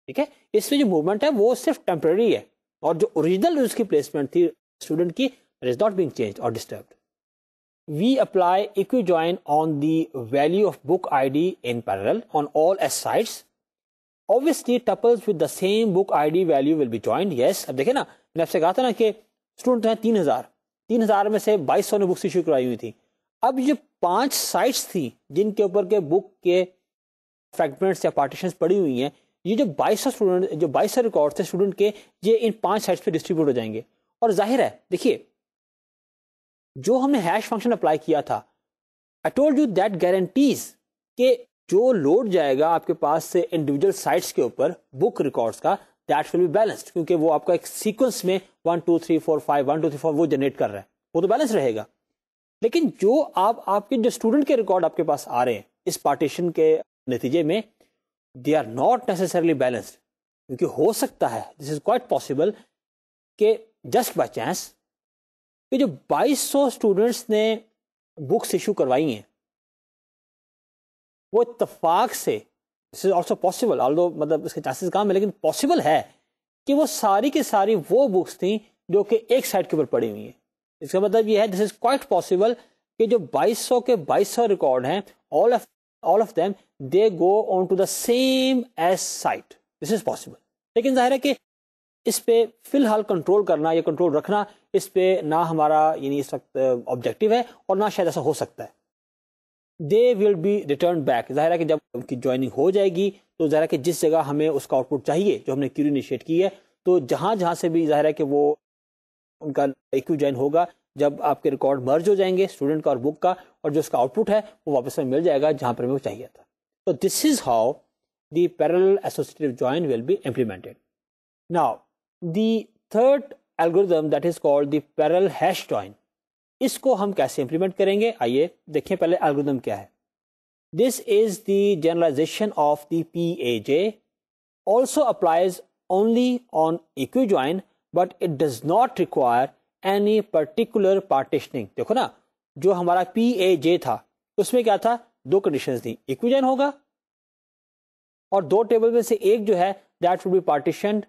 ठीक है इसमें जो मूवमेंट है वो सिर्फ टेम्पररी है और जो ओरिजिनल उसकी प्लेसमेंट थी स्टूडेंट की इज नॉट बीइंग चेंज और disturb we apply equi join on the value of book I D in parallel on all S sites obviously tuples with the same book I D value will be join yes अब देखे ना मैंने आपसे कहा था ना कि student हैं तीन हजार तीन हजार में से बाईस सौ ने बुक्स इशू करवाई हुई थी अब ये पांच साइट्स थी जिनके ऊपर के बुक के फ्रेगमेंट्स या पार्टीशन पड़ी हुई हैं ये जो बाईस सौ स्टूडेंट जो बाईस सौ रिकॉर्ड थे स्टूडेंट के ये इन पांच साइट्स पे डिस्ट्रीब्यूट हो जाएंगे और जाहिर है देखिए जो हमने हैश फंक्शन अप्लाई किया था I told you that guarantees के जो लोड जाएगा आपके पास से इंडिविजुअल साइट्स के ऊपर बुक रिकॉर्ड्स का दैट विल बी बैलेंस्ड क्योंकि वो आपका एक सीक्वेंस में one two three four five one two three four वो जनरेट कर रहा है वो तो बैलेंस रहेगा लेकिन जो आप आपके जो स्टूडेंट के रिकॉर्ड आपके पास आ रहे हैं इस पार्टीशन के नतीजे में they are not necessarily balanced क्योंकि हो सकता है दिस इज क्वाइट पॉसिबल के जस्ट बाई चांस कि जो सौ स्टूडेंट्स ने बुक्स इशू करवाई हैं वो इतफाक से this is also possible although मतलब इसके चांसेस कम है लेकिन पॉसिबल है कि वो सारी की सारी वो बुक्स थी जो कि एक साइड के ऊपर पड़ी हुई हैं इसका मतलब ये है दिस इज क्वाइट पॉसिबल कि जो 2200 के 2200 रिकॉर्ड हैं all of all of them they go on to the same as site this is possible लेकिन जाहिर है कि इस पे फिलहाल कंट्रोल करना या कंट्रोल रखना इस पे ना हमारा यानी इस वक्त ऑब्जेक्टिव है और ना शायद ऐसा हो सकता है they will be return back ज़ाहिर है कि जब उनकी ज्वाइनिंग हो जाएगी तो ज़ाहिर है कि जिस जगह हमें उसका आउटपुट चाहिए जो हमने क्यू इनिशिएट की है तो जहाँ जहाँ से भी ज़ाहिर है कि वो उनका क्यू ज्वाइन होगा जब आपके रिकॉर्ड मर्ज हो जाएंगे स्टूडेंट का और बुक का और जो उसका आउटपुट है वो वापस में मिल जाएगा जहाँ पर हमें वो चाहिए था तो this is how the parallel associative join will be implemented now third third algorithm that is called the parallel इसको हम कैसे इंप्लीमेंट करेंगे आइए देखिए पहले एल्गोरिदम क्या है this is the generalization of the P A J also applies only on equi join but it does not require any particular partitioning देखो ना जो हमारा पी ए जे था उसमें क्या था दो कंडीशन थी इक्वी ज्वाइन होगा और दो टेबल में से एक जो है that will be partition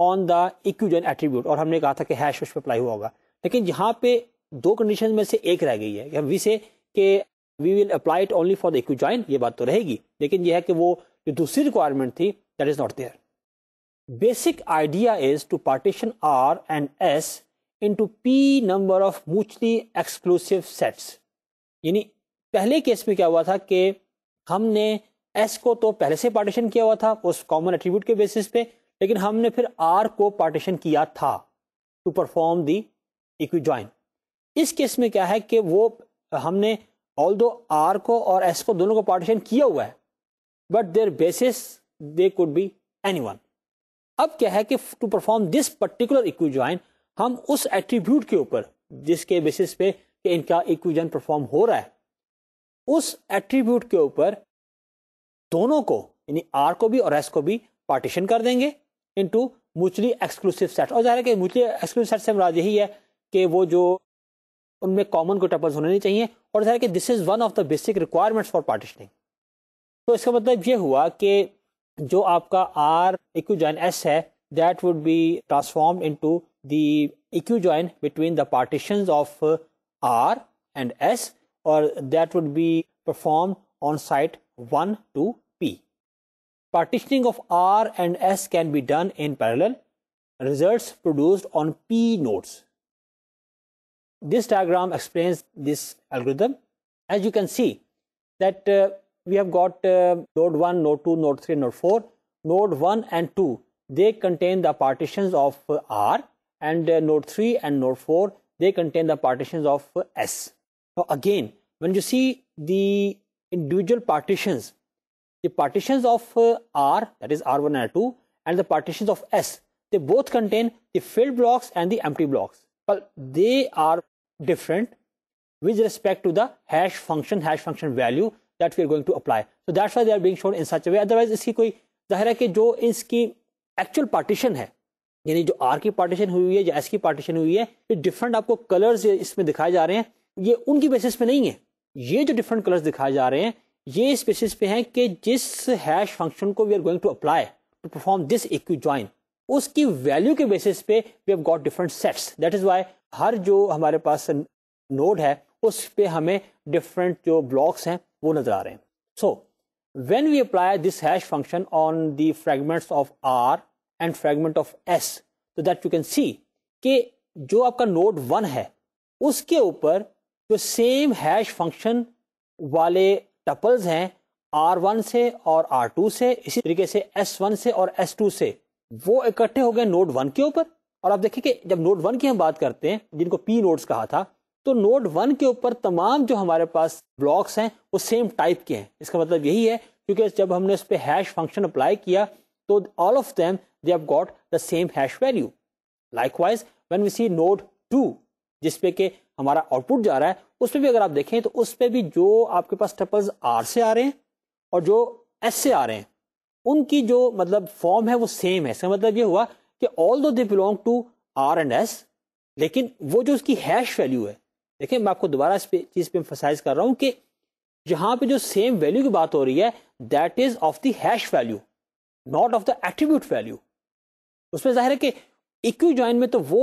on the equi join attribute और हमने कहा था कि हैश उस पर अप्लाई हुआ होगा लेकिन यहाँ पे दो कंडीशन में से एक रह गई है कि हम वी से कि we will apply it only for the equi join ये बात तो रहेगी लेकिन यह है कि वो जो दूसरी रिक्वायरमेंट थी that is not there idea is to partition R and S into P number of mutually exclusive sets यानी पहले केस में क्या हुआ था कि हमने एस को तो पहले से पार्टीशन किया हुआ था उस कॉमन एट्रीब्यूट के बेसिस पे लेकिन हमने फिर आर को पार्टीशन किया था टू परफॉर्म दी ज्वाइन इस केस में क्या है कि वो हमने ऑल दो आर को और एस को दोनों को पार्टीशन किया हुआ है but their basis they could be any अब क्या है कि to perform this particular equi join हम उस एट्रीब्यूट के ऊपर जिसके बेसिस पे कि इनका इक्विजन परफॉर्म हो रहा है उस एट्रीब्यूट के ऊपर दोनों को यानी आर को भी और एस को भी पार्टीशन कर देंगे इनटू मुचली एक्सक्लूसिव सेट और जाहिर है कि म्यूचुअली एक्सक्लूसिव सेट से मराज यही है कि वो जो उनमें कॉमन टपल्स होने नहीं चाहिए और जाहिर कि this is one of the basic requirements for partitioning तो इसका मतलब ये हुआ कि जो आपका आर इक्यू जॉइन एस है that would be transform into the equijoin between the partition of R and S और that would be perform on site 1 to P. Partitioning of R and S can be done in parallel. Results produced on P nodes. this diagram explains this algorithm. As you can see that uh, we have got uh, node 1, node 2, node 3, node 4. Node 1 and 2, they contain the partitions of uh, R and uh, node 3 and node 4, they contain the partitions of uh, S. Now again, when you see the individual partitions, the partitions of uh, R, that is R1 and R2, and the partitions of S, they both contain the filled blocks and the empty blocks well they are different with respect to the hash function, hash function value that we are going to apply. So that's why they are being shown in such a way. Otherwise, इसकी कोई जाहिर है कि जो इसकी actual partition है यानी जो आर की पार्टीशन हुई है या एस की पार्टीशन हुई है ये डिफरेंट आपको कलर्स इसमें दिखाए जा रहे हैं ये उनकी बेसिस पे नहीं है ये जो डिफरेंट कलर्स दिखाए जा रहे हैं ये इस बेसिस पे हैं कि जिस हैश फंक्शन को we are going to apply to perform this equi equijoin उसकी वैल्यू के बेसिस पे we have got different sets that is वाई हर जो हमारे पास नोड है उस पे हमें डिफरेंट जो ब्लॉक्स हैं वो नजर आ रहे हैं so when we apply this hash function on the fragments of R and fragment of S so that you can see कि जो आपका नोड वन है उसके ऊपर जो सेम हैश फंक्शन वाले टपल्स हैं आर वन से और आर टू से इसी तरीके से एस वन से और एस टू से वो इकट्ठे हो गए नोड वन के ऊपर और आप देखें कि जब नोट वन की हम बात करते हैं जिनको पी नोट कहा था तो नोट वन के ऊपर तमाम जो हमारे पास ब्लॉक्स हैं वो सेम टाइप के हैं इसका मतलब यही है क्योंकि जब हमने उस पर हैश फंक्शन अप्लाई किया तो all of them they have got the same hash value likewise when we see note to जिसपे के हमारा आउटपुट जा रहा है उस पर भी अगर आप देखें तो उस पर भी जो आपके पास टपल्स आर से आ रहे हैं और जो एस से आ रहे हैं उनकी जो मतलब फॉर्म है वो सेम है इसका मतलब ये हुआ कि although they belong to R and S लेकिन वो जो उसकी हैश वैल्यू है देखें मैं आपको दोबारा इस पे चीज़ पे एम्फोसाइज कर रहा हूँ कि यहाँ पे जो सेम वैल्यू की बात हो रही है that is of the hash value not of the attribute value उसमें जाहिर है कि इक्वी ज्वाइन में तो वो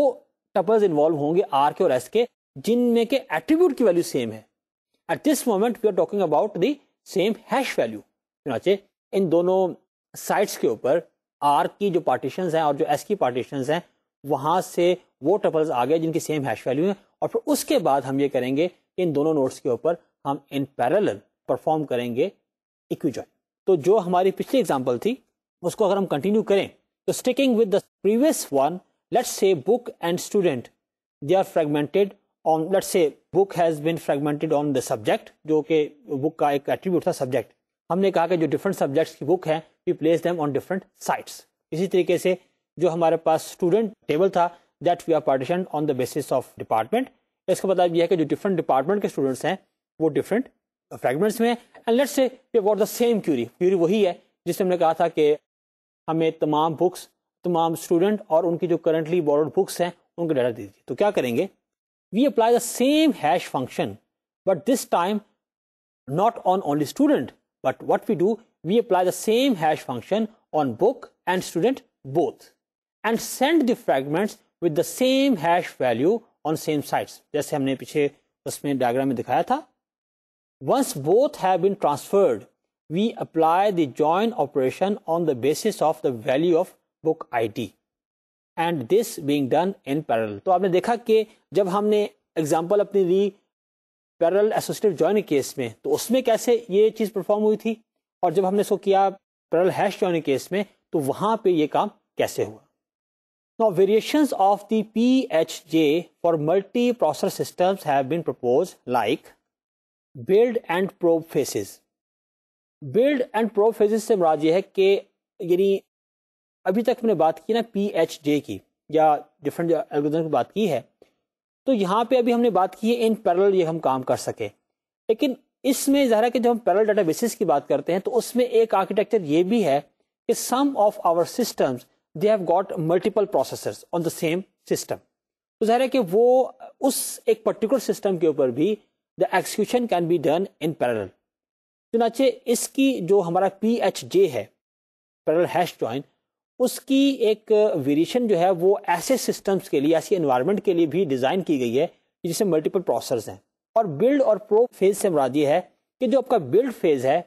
टपर्स इन्वॉल्व होंगे आर के और एस के जिनमें के एट्रीब्यूट की वैल्यू सेम है at this moment we are talking about the same hash value चुनाचे इन दोनों साइट्स के ऊपर आर की जो पार्टीशन हैं और जो एस की पार्टीशन हैं वहाँ से वो टपल्स आ गए जिनकी सेम हैश वैल्यू है और फिर उसके बाद हम ये करेंगे कि इन दोनों नोट्स के ऊपर हम इन पैरल परफॉर्म करेंगे इक्विजॉइन तो जो हमारी पिछली एग्जाम्पल थी उसको अगर हम कंटिन्यू करें तो sticking with the previous one let's say book and student they are fragmented on let's say book has been fragmented on the subject जो कि बुक का एक एट्रीब्यूट था सब्जेक्ट हमने कहा कि जो डिफरेंट सब्जेक्ट्स की बुक है we place them on different sites इसी तरीके से जो हमारे पास स्टूडेंट टेबल था that we are partition on the basis of department इसका मतलब यह है कि जो डिफरेंट डिपार्टमेंट के स्टूडेंट्स हैं वो डिफरेंट फ्रेगमेंट्स में and let's say about the same query query वही है जिसमें हमने कहा था कि हमें तमाम बुक्स तमाम स्टूडेंट और उनकी जो करंटली बोरोड बुक्स हैं उनका डाटा दे दीजिए तो क्या करेंगे we apply the same hash function but this time not on only student But what we do, we apply the same hash function on book and student both and send the fragments with the same hash value on same sites. just हमने पीछे उसमें Once both have been transferred, we apply the join operation on the basis of the value of book ID. And this being done in parallel. तो आपने देखा कि जब हमने example अपनी example. Parallel associative join case में तो उसमें कैसे ये चीज परफॉर्म हुई थी और जब हमने इसको किया पैरल हैश ज्वाइन केस में तो वहां पे ये काम कैसे हुआ Now, variations of the PHJ for multi-processor systems have been proposed like build and probe phases. Build and probe phases से मुराद ये है कि यानी अभी तक हमने बात की ना PHJ की या डिफरेंट एल्गोरिथम की बात की है तो यहाँ पे अभी हमने बात की है इन पैरल ये हम काम कर सके लेकिन इसमें ज़रा कि जब हम पैरल डाटा बेसिस की बात करते हैं तो उसमें एक आर्किटेक्चर ये भी है कि some of our system they have got multiple processor on the same system तो जहर है कि वो उस एक पर्टिकुलर सिस्टम के ऊपर भी the execution can be done in parallel चुनाचे इसकी जो हमारा पी एच जे है पैरल हैश ज्वाइन उसकी एक वेरिएशन जो है वो ऐसे सिस्टम्स के लिए ऐसी इन्वायरमेंट के लिए भी डिज़ाइन की गई है जिसमें मल्टीपल प्रोसेसर्स हैं और बिल्ड और प्रो फेज से मुराद ये है कि जो आपका बिल्ड फेज है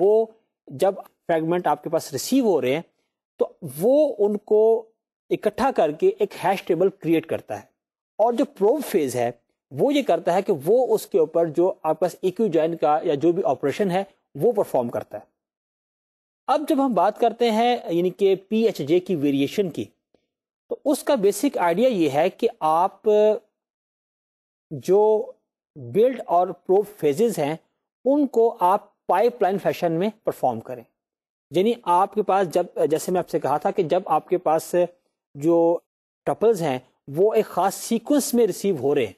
वो जब फ्रेगमेंट आपके पास रिसीव हो रहे हैं तो वो उनको इकट्ठा करके एक हैश टेबल क्रिएट करता है और जो प्रो फेज है वो ये करता है कि वो उसके ऊपर जो आपके पास इक्यू ज्वाइन का या जो भी ऑपरेशन है वो परफॉर्म करता है अब जब हम बात करते हैं यानी कि पी एच जे की वेरिएशन की तो उसका बेसिक आइडिया ये है कि आप जो बिल्ड और प्रोब फेजेस हैं उनको आप पाइपलाइन फैशन में परफॉर्म करें यानी आपके पास जब जैसे मैं आपसे कहा था कि जब आपके पास जो टपल्स हैं वो एक ख़ास सीक्वेंस में रिसीव हो रहे हैं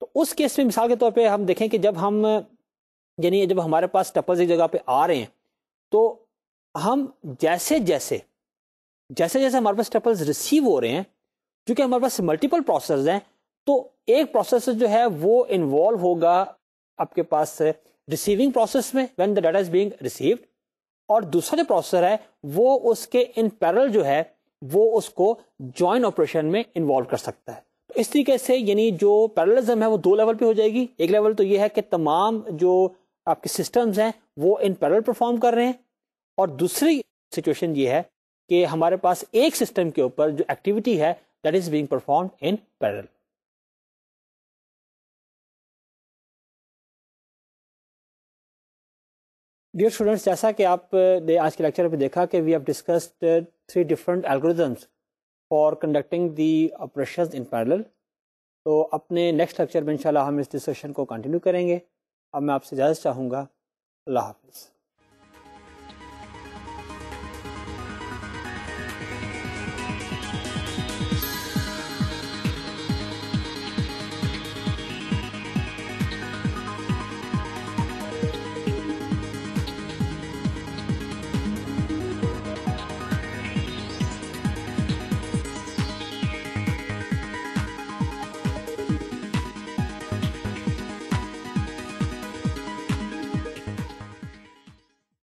तो उस केस में मिसाल के तौर पे हम देखें कि जब हम यानी जब हमारे पास टपल्स एक जगह पे आ रहे हैं तो हम जैसे जैसे जैसे जैसे हमारे पास टेपल्स रिसीव हो रहे हैं क्योंकि हमारे पास मल्टीपल प्रोसेस हैं तो एक प्रोसेस जो है वो इन्वॉल्व होगा आपके पास रिसीविंग प्रोसेस में when the data is being received और दूसरा जो प्रोसेसर है वो उसके इन पैरल जो है वो उसको ज्वाइन ऑपरेशन में इन्वॉल्व कर सकता है तो इस तरीके से यानी जो पैरलिज्म है वो दो लेवल पे हो जाएगी एक लेवल तो ये है कि तमाम जो आपके सिस्टम्स हैं वो इन पैरल परफॉर्म कर रहे हैं और दूसरी सिचुएशन ये है कि हमारे पास एक सिस्टम के ऊपर जो एक्टिविटी है that is being perform in parallel dear students जैसा कि आप ने आज के लेक्चर में देखा कि we have discussed three different algorithms for conducting the operation in parallel तो अपने नेक्स्ट लेक्चर में इंशाल्लाह हम इस डिस्कशन को कंटिन्यू करेंगे अब मैं आपसे इजाज़त चाहूँगा अल्लाह हाफिज़